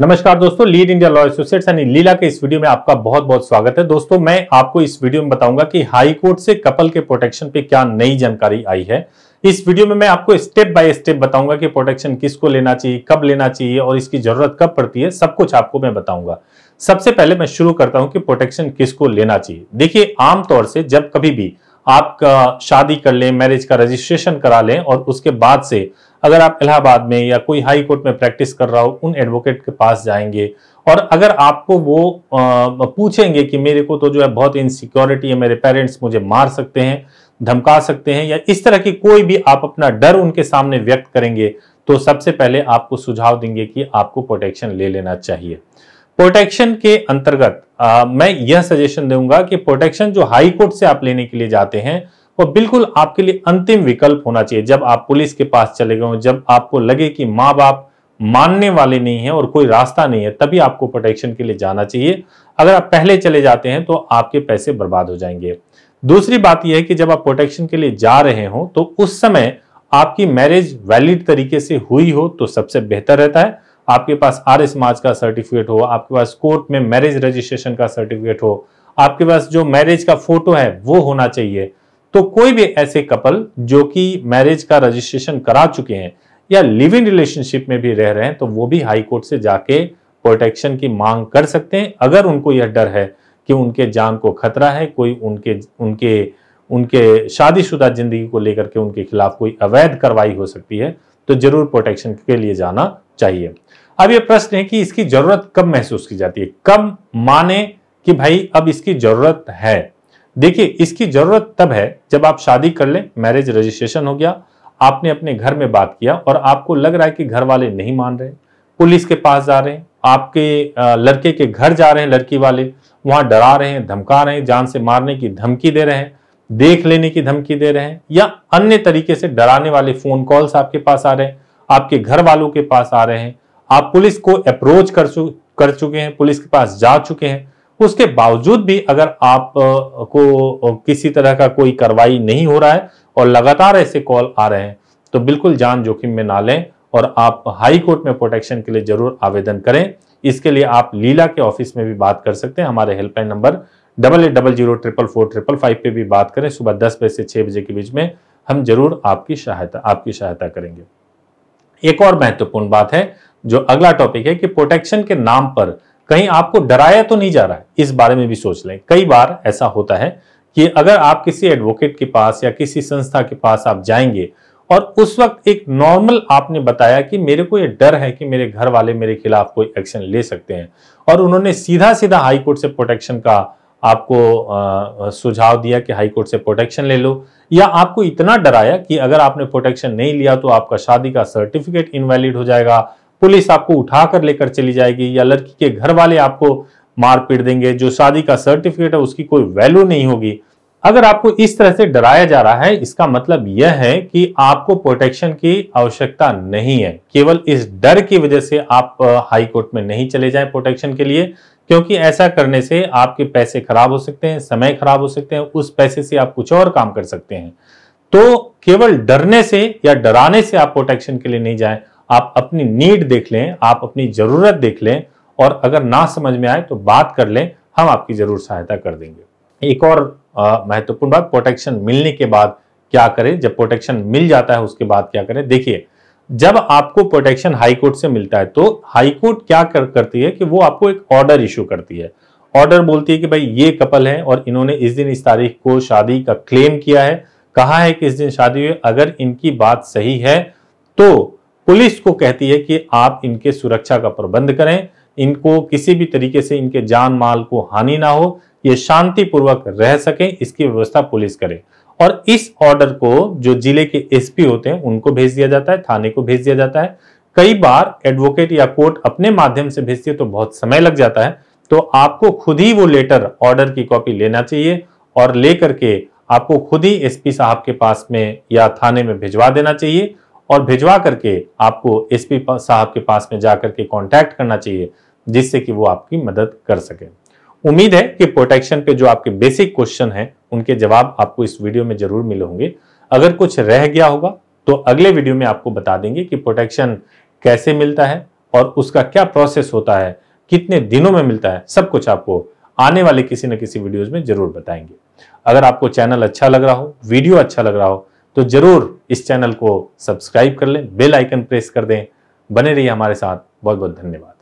नमस्कार दोस्तों lead India law associates यानी लीला के इस वीडियो में आपका बहुत बहुत स्वागत है दोस्तों मैं आपको इस वीडियो में बताऊंगा कि हाई कोर्ट से कपल के प्रोटेक्शन पे क्या नई जानकारी आई है इस वीडियो में मैं आपको स्टेप बाय स्टेप बताऊंगा कि प्रोटेक्शन किसको लेना चाहिए कब लेना चाहिए और इसकी जरूरत कब पड़ती है सब कुछ आपको मैं बताऊंगा सबसे पहले मैं शुरू करता हूं कि प्रोटेक्शन किसको लेना चाहिए देखिए आमतौर से जब कभी भी आपका शादी कर लें मैरिज का रजिस्ट्रेशन करा लें और उसके बाद से अगर आप इलाहाबाद में या कोई हाई कोर्ट में प्रैक्टिस कर रहा हो उन एडवोकेट के पास जाएंगे और अगर आपको वो आ, पूछेंगे कि मेरे को तो जो है बहुत इनसिक्योरिटी है मेरे पेरेंट्स मुझे मार सकते हैं धमका सकते हैं या इस तरह की कोई भी आप अपना डर उनके सामने व्यक्त करेंगे तो सबसे पहले आपको सुझाव देंगे कि आपको प्रोटेक्शन ले लेना चाहिए प्रोटेक्शन के अंतर्गत आ, मैं यह सजेशन दूंगा कि प्रोटेक्शन जो हाई कोर्ट से आप लेने के लिए जाते हैं वो बिल्कुल आपके लिए अंतिम विकल्प होना चाहिए जब आप पुलिस के पास चले गए हो जब आपको लगे कि माँ बाप मानने वाले नहीं है और कोई रास्ता नहीं है तभी आपको प्रोटेक्शन के लिए जाना चाहिए अगर आप पहले चले जाते हैं तो आपके पैसे बर्बाद हो जाएंगे दूसरी बात यह है कि जब आप प्रोटेक्शन के लिए जा रहे हो तो उस समय आपकी मैरिज वैलिड तरीके से हुई हो तो सबसे बेहतर रहता है आपके पास एस समाज का सर्टिफिकेट हो आपके पास कोर्ट में मैरिज रजिस्ट्रेशन का सर्टिफिकेट हो आपके पास जो मैरिज का फोटो है वो होना चाहिए तो कोई भी ऐसे कपल जो कि मैरिज का रजिस्ट्रेशन करा चुके हैं या लिव इन रिलेशनशिप में भी रह रहे हैं तो वो भी हाई कोर्ट से जाके प्रोटेक्शन की मांग कर सकते हैं अगर उनको यह डर है कि उनके जान को खतरा है कोई उनके उनके उनके शादीशुदा जिंदगी को लेकर के उनके खिलाफ कोई अवैध कार्रवाई हो सकती है तो जरूर प्रोटेक्शन के लिए जाना चाहिए अब ये प्रश्न है कि इसकी जरूरत कब महसूस की जाती है कब माने कि भाई अब इसकी जरूरत है देखिए इसकी जरूरत तब है जब आप शादी कर लें मैरिज रजिस्ट्रेशन हो गया आपने अपने घर में बात किया और आपको लग रहा है कि घर वाले नहीं मान रहे पुलिस के पास जा रहे हैं आपके लड़के के घर जा रहे हैं लड़की वाले वहां डरा रहे हैं धमका रहे हैं जान से मारने की धमकी दे रहे हैं देख लेने की धमकी दे रहे हैं या अन्य तरीके से डराने वाले फोन कॉल्स आपके पास आ रहे हैं आपके घर वालों के पास आ रहे हैं आप पुलिस को अप्रोच कर चु, कर चुके हैं पुलिस के पास जा चुके हैं उसके बावजूद भी अगर आप को किसी तरह का कोई कार्रवाई नहीं हो रहा है और लगातार ऐसे कॉल आ रहे हैं तो बिल्कुल जान जोखिम में ना लें और आप हाई कोर्ट में प्रोटेक्शन के लिए जरूर आवेदन करें इसके लिए आप लीला के ऑफिस में भी बात कर सकते हैं हमारे helpline number double eight double zero triple four triple five पे भी बात करें सुबह दस बजे से छः बजे के बीच में हम जरूर आपकी सहायता आपकी सहायता करेंगे एक और महत्वपूर्ण बात है जो अगला टॉपिक है कि प्रोटेक्शन के नाम पर कहीं आपको डराया तो नहीं जा रहा है इस बारे में भी सोच लें कई बार ऐसा होता है कि अगर आप किसी एडवोकेट के पास या किसी संस्था के पास आप जाएंगे और उस वक्त एक नॉर्मल आपने बताया कि मेरे को ये डर है कि मेरे घर वाले मेरे खिलाफ कोई एक्शन ले सकते हैं और उन्होंने सीधा सीधा हाईकोर्ट से प्रोटेक्शन का आपको सुझाव दिया कि हाई कोर्ट से प्रोटेक्शन ले लो या आपको इतना डराया कि अगर आपने प्रोटेक्शन नहीं लिया तो आपका शादी का सर्टिफिकेट इनवैलिड हो जाएगा पुलिस आपको उठा कर लेकर चली जाएगी या लड़की के घर वाले आपको मार पीट देंगे जो शादी का सर्टिफिकेट है उसकी कोई वैल्यू नहीं होगी अगर आपको इस तरह से डराया जा रहा है इसका मतलब यह है कि आपको प्रोटेक्शन की आवश्यकता नहीं है केवल इस डर की वजह से आप हाईकोर्ट में नहीं चले जाए प्रोटेक्शन के लिए क्योंकि ऐसा करने से आपके पैसे खराब हो सकते हैं समय खराब हो सकते हैं उस पैसे से आप कुछ और काम कर सकते हैं तो केवल डरने से या डराने से आप प्रोटेक्शन के लिए नहीं जाएं आप अपनी नीड देख लें आप अपनी ज़रूरत देख लें और अगर ना समझ में आए तो बात कर लें हम आपकी ज़रूर सहायता कर देंगे एक और महत्वपूर्ण बात प्रोटेक्शन मिलने के बाद क्या करें जब प्रोटेक्शन मिल जाता है उसके बाद क्या करें देखिए जब आपको प्रोटेक्शन हाईकोर्ट से मिलता है तो हाईकोर्ट क्या कर, करती है कि वो आपको एक ऑर्डर इश्यू करती है ऑर्डर बोलती है कि भाई ये कपल है और इन्होंने इस दिन इस तारीख को शादी का क्लेम किया है कहा है कि इस दिन शादी हुई अगर इनकी बात सही है तो पुलिस को कहती है कि आप इनके सुरक्षा का प्रबंध करें इनको किसी भी तरीके से इनके जान माल को हानि ना हो ये शांतिपूर्वक रह सके इसकी व्यवस्था पुलिस करे और इस ऑर्डर को जो जिले के एसपी होते हैं उनको भेज दिया जाता है थाने को भेज दिया जाता है कई बार एडवोकेट या कोर्ट अपने माध्यम से भेजती है तो बहुत समय लग जाता है तो आपको खुद ही वो लेटर ऑर्डर की कॉपी लेना चाहिए और लेकर के आपको खुद ही एसपी साहब के पास में या थाने में भिजवा देना चाहिए और भिजवा करके आपको एसपी साहब के पास में जाकर के कांटेक्ट करना चाहिए जिससे कि वो आपकी मदद कर सके उम्मीद है कि प्रोटेक्शन पे जो आपके बेसिक क्वेश्चन हैं उनके जवाब आपको इस वीडियो में जरूर मिले होंगे अगर कुछ रह गया होगा तो अगले वीडियो में आपको बता देंगे कि प्रोटेक्शन कैसे मिलता है और उसका क्या प्रोसेस होता है कितने दिनों में मिलता है सब कुछ आपको आने वाले किसी न किसी वीडियोज में जरूर बताएंगे अगर आपको चैनल अच्छा लग रहा हो वीडियो अच्छा लग रहा हो तो जरूर इस चैनल को सब्सक्राइब कर लें बेल आइकन प्रेस कर दें बने रहिए हमारे साथ बहुत बहुत धन्यवाद